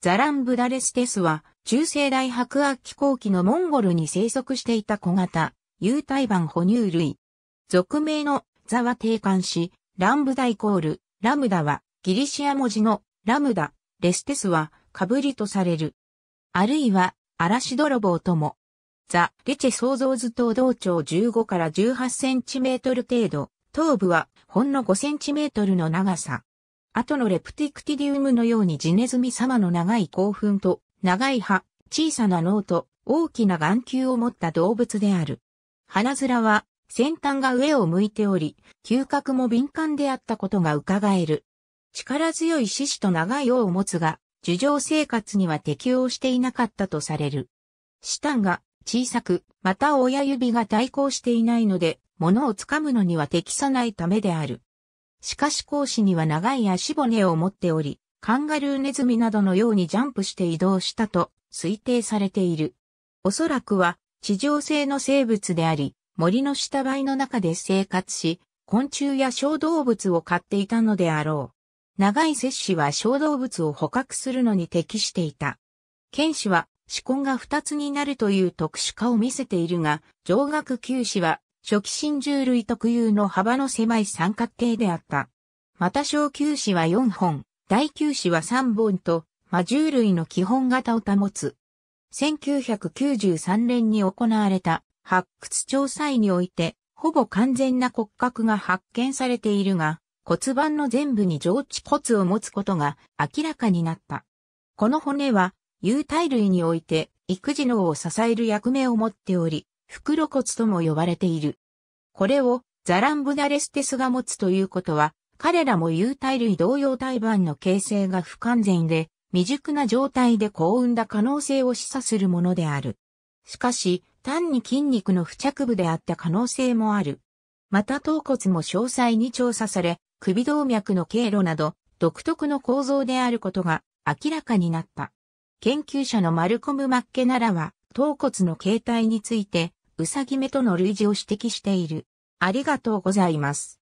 ザラン・ブダレステスは、中世大白亜紀後期のモンゴルに生息していた小型、有体版哺乳類。俗名のザは定冠し、ランブダイコール、ラムダは、ギリシア文字のラムダ、レステスは、かぶりとされる。あるいは、嵐泥棒とも。ザ・レチェ創造図等同長15から18センチメートル程度、頭部はほんの5センチメートルの長さ。後のレプティクティディウムのようにジネズミ様の長い興奮と、長い歯、小さな脳と、大きな眼球を持った動物である。鼻面は、先端が上を向いており、嗅覚も敏感であったことが伺える。力強い獅子と長い尾を持つが、樹上生活には適応していなかったとされる。舌が小さく、また親指が対抗していないので、物を掴むのには適さないためである。しかし講師には長い足骨を持っており、カンガルーネズミなどのようにジャンプして移動したと推定されている。おそらくは地上性の生物であり、森の下灰の中で生活し、昆虫や小動物を飼っていたのであろう。長い摂氏は小動物を捕獲するのに適していた。剣士は、歯根が二つになるという特殊化を見せているが、上顎九士は初期真珠類特有の幅の狭い三角形であった。また小球子は4本、大球子は3本と、魔獣類の基本型を保つ。1993年に行われた発掘調査において、ほぼ完全な骨格が発見されているが、骨盤の全部に上地骨を持つことが明らかになった。この骨は、有体類において育児脳を支える役目を持っており、袋骨とも呼ばれている。これをザランブナレステスが持つということは、彼らも有体類同様胎盤の形成が不完全で、未熟な状態で幸運だ可能性を示唆するものである。しかし、単に筋肉の付着部であった可能性もある。また頭骨も詳細に調査され、首動脈の経路など、独特の構造であることが明らかになった。研究者のマルコム・マッケナラは、頭骨の形態について、うさぎ目との類似を指摘している。ありがとうございます。